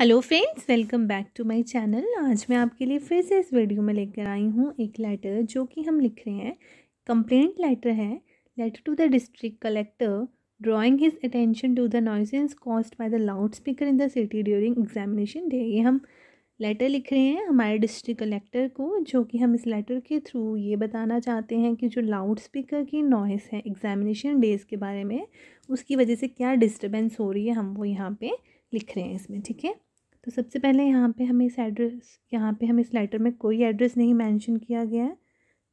Hello friends welcome back to my channel आज मैं आपके लिए फिर से इस वीडियो में लेकर आई हूँ एक लेटर जो कि हम लिख रहे हैं कंप्लेंट लेटर है letter to the district collector drawing his attention to the nuisance caused by the loudspeaker in the city during examination day ये हम लेटर लिख रहे हैं हमारे डिस्ट्रिक्ट कलेक्टर को जो कि हम इस लेटर के थ्रू ये बताना चाहते हैं कि जो लाउड स्पीकर की नॉइस है एग्जामिनेशन डेज़ के बारे में उसकी वजह से क्या डिस्टर्बेंस हो रही है हम वो यहाँ पे लिख रहे हैं इसमें ठीक है तो सबसे पहले यहाँ पे हमें इस एड्रेस यहाँ पे हम इस लेटर में कोई एड्रेस नहीं मेंशन किया गया है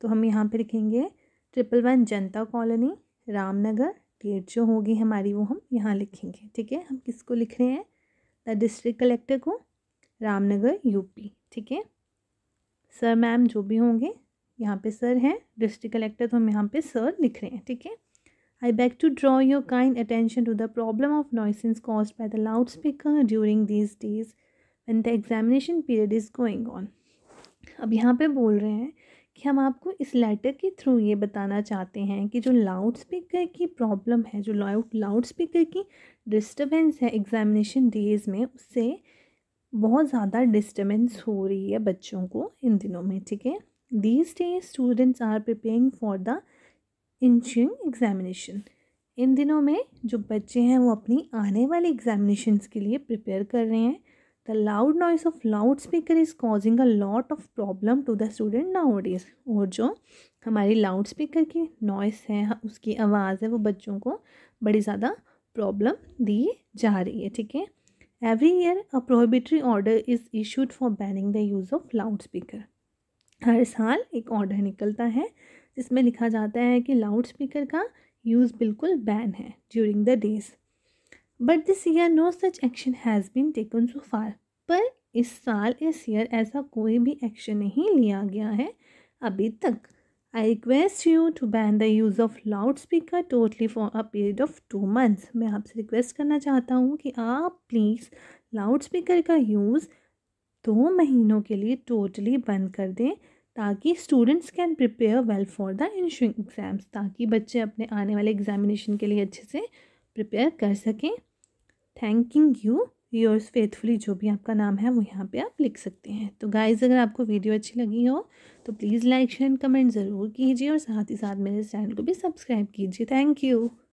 तो हम यहाँ पे लिखेंगे triple one Janata colony Ramnagar date जो होगी हमारी वो हम यहाँ लिखेंगे ठीक है हम किसको लिख रहे हैं द डिस्ट्रिक्ट कलेक्टर को रामनगर यूपी ठीक है सर मैम जो भी होंगे यहाँ पे सर हैं डिस्ट्रिक्ट कलेक्टर तो हम यहाँ पे सर लिख रहे हैं ठीक है I beg to draw your kind attention to the problem of nuisance caused by the loudspeaker during these days when the examination period is going on. अब यहाँ पे बोल रहे हैं कि हम आपको इस लेटर के थ्रू ये बताना चाहते हैं कि जो लाउड स्पीकर की प्रॉब्लम है जो लाउड लाउड स्पीकर की डिस्टर्बेंस है एग्ज़ामिनेशन डेज़ में उससे बहुत ज़्यादा डिस्टर्बेंस हो रही है बच्चों को इन दिनों में ठीक है these days students are preparing for the ensuing examination इन दिनों में जो बच्चे हैं वो अपनी आने वाली एग्ज़ामिनेशंस के लिए प्रिपेयर कर रहे हैं the loud noise of loudspeaker is causing a lot of problem to the student nowadays और जो हमारी लाउड स्पीकर की नॉइस है उसकी आवाज़ है वो बच्चों को बड़ी ज़्यादा प्रॉब्लम दी जा रही है ठीक है every year a prohibitory order is issued for banning the use of loudspeaker हर साल एक ऑर्डर निकलता है जिसमें लिखा जाता है कि लाउड स्पीकर का यूज़ बिल्कुल बैन है during the days but this year no such action has been taken so far पर इस साल इस ईयर ऐसा कोई भी एक्शन नहीं लिया गया है अभी तक I request you to ban the use of loudspeaker totally for a period of two months मैं आपसे रिक्वेस्ट करना चाहता हूँ कि आप प्लीज़ लाउड स्पीकर का यूज़ दो महीनों के लिए टोटली बंद कर दें ताकि students can prepare well for the ensuing exams ताकि बच्चे अपने आने वाले एग्जामिनेशन के लिए अच्छे से प्रिपेयर कर सकें थैंकिंग यू योर्स फेथफुली जो भी आपका नाम है वो यहाँ पे आप लिख सकते हैं तो गाइज अगर आपको वीडियो अच्छी लगी हो तो please like share and comment ज़रूर कीजिए और साथ ही साथ मेरे चैनल को भी सब्सक्राइब कीजिए थैंक यू